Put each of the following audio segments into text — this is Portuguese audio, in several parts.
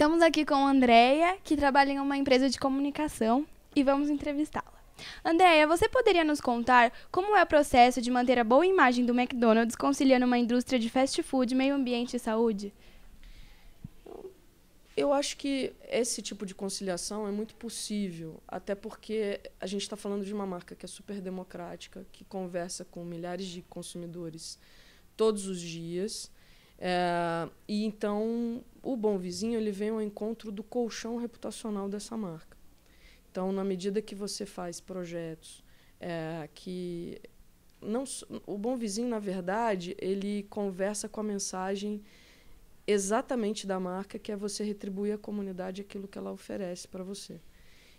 Estamos aqui com a Andrea, que trabalha em uma empresa de comunicação, e vamos entrevistá-la. Andréia, você poderia nos contar como é o processo de manter a boa imagem do McDonald's conciliando uma indústria de fast food, meio ambiente e saúde? Eu acho que esse tipo de conciliação é muito possível, até porque a gente está falando de uma marca que é super democrática, que conversa com milhares de consumidores todos os dias é, e então o bom vizinho ele vem ao encontro do colchão reputacional dessa marca. Então, na medida que você faz projetos é, que não o bom vizinho na verdade ele conversa com a mensagem exatamente da marca que é você retribuir à comunidade aquilo que ela oferece para você.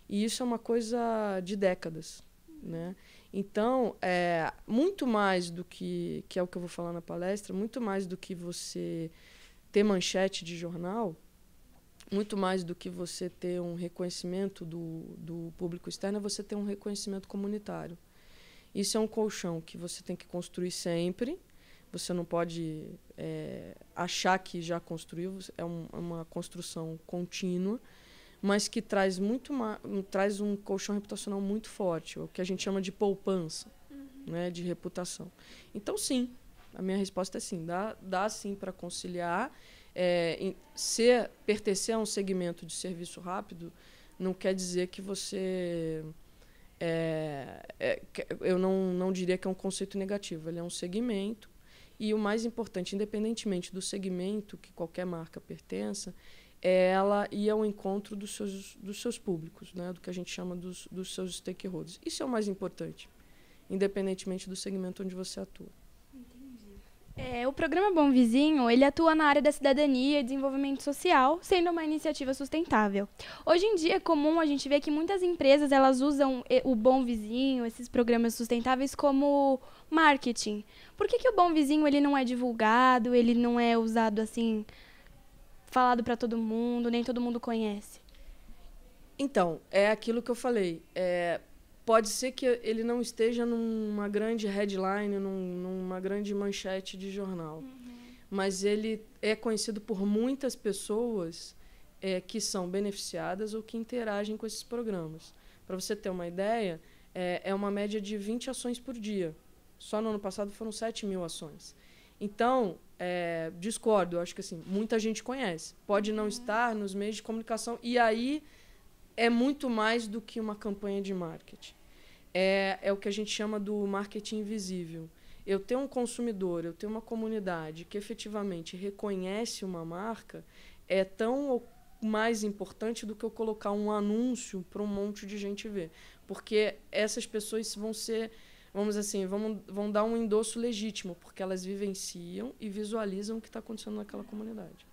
E isso é uma coisa de décadas, né? Então, é, muito mais do que, que é o que eu vou falar na palestra, muito mais do que você ter manchete de jornal, muito mais do que você ter um reconhecimento do, do público externo, é você ter um reconhecimento comunitário. Isso é um colchão que você tem que construir sempre. Você não pode é, achar que já construiu, é, um, é uma construção contínua mas que traz muito traz um colchão reputacional muito forte, o que a gente chama de poupança, uhum. né, de reputação. Então sim, a minha resposta é sim, dá, dá sim para conciliar. É, ser pertencer a um segmento de serviço rápido não quer dizer que você é, é, eu não, não diria que é um conceito negativo, ele é um segmento. E o mais importante, independentemente do segmento que qualquer marca pertença, ela ia ao encontro dos seus, dos seus públicos, né? do que a gente chama dos, dos seus stakeholders. Isso é o mais importante, independentemente do segmento onde você atua. É, o programa Bom Vizinho ele atua na área da cidadania e desenvolvimento social, sendo uma iniciativa sustentável. Hoje em dia é comum a gente ver que muitas empresas elas usam o Bom Vizinho, esses programas sustentáveis como marketing. Por que, que o Bom Vizinho ele não é divulgado, ele não é usado assim falado para todo mundo, nem todo mundo conhece? Então, é aquilo que eu falei. É, pode ser que ele não esteja numa grande headline, num, numa grande manchete de jornal. Uhum. Mas ele é conhecido por muitas pessoas é, que são beneficiadas ou que interagem com esses programas. Para você ter uma ideia, é, é uma média de 20 ações por dia. Só no ano passado foram 7 mil ações. Então, é, discordo. Eu acho que assim, muita gente conhece. Pode não uhum. estar nos meios de comunicação. E aí é muito mais do que uma campanha de marketing. É, é o que a gente chama do marketing invisível. Eu tenho um consumidor, eu tenho uma comunidade que efetivamente reconhece uma marca, é tão mais importante do que eu colocar um anúncio para um monte de gente ver. Porque essas pessoas vão ser vamos assim, vamos, vão dar um endosso legítimo, porque elas vivenciam e visualizam o que está acontecendo naquela comunidade.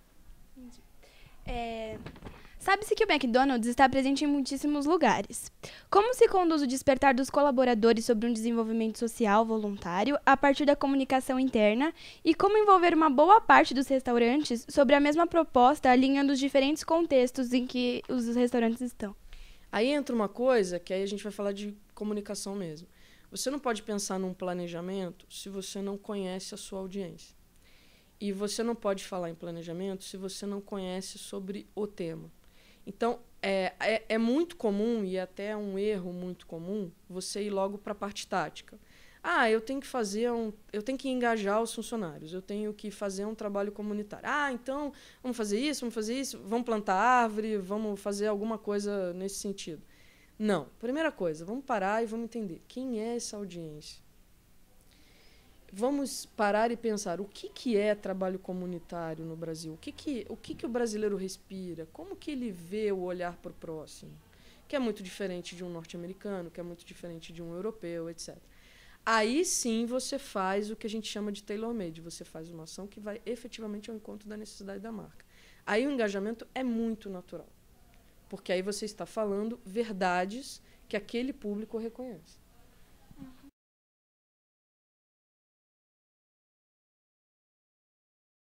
É, Sabe-se que o McDonald's está presente em muitíssimos lugares. Como se conduz o despertar dos colaboradores sobre um desenvolvimento social voluntário a partir da comunicação interna e como envolver uma boa parte dos restaurantes sobre a mesma proposta, alinhando os diferentes contextos em que os restaurantes estão? Aí entra uma coisa que aí a gente vai falar de comunicação mesmo. Você não pode pensar num planejamento se você não conhece a sua audiência. E você não pode falar em planejamento se você não conhece sobre o tema. Então, é, é, é muito comum, e até é um erro muito comum, você ir logo para a parte tática. Ah, eu tenho que fazer um, eu tenho que engajar os funcionários, eu tenho que fazer um trabalho comunitário. Ah, então vamos fazer isso, vamos fazer isso, vamos plantar árvore, vamos fazer alguma coisa nesse sentido. Não. Primeira coisa, vamos parar e vamos entender quem é essa audiência. Vamos parar e pensar o que, que é trabalho comunitário no Brasil, o, que, que, o que, que o brasileiro respira, como que ele vê o olhar para o próximo, que é muito diferente de um norte-americano, que é muito diferente de um europeu, etc. Aí sim você faz o que a gente chama de tailor-made, você faz uma ação que vai efetivamente ao encontro da necessidade da marca. Aí o engajamento é muito natural. Porque aí você está falando verdades que aquele público reconhece.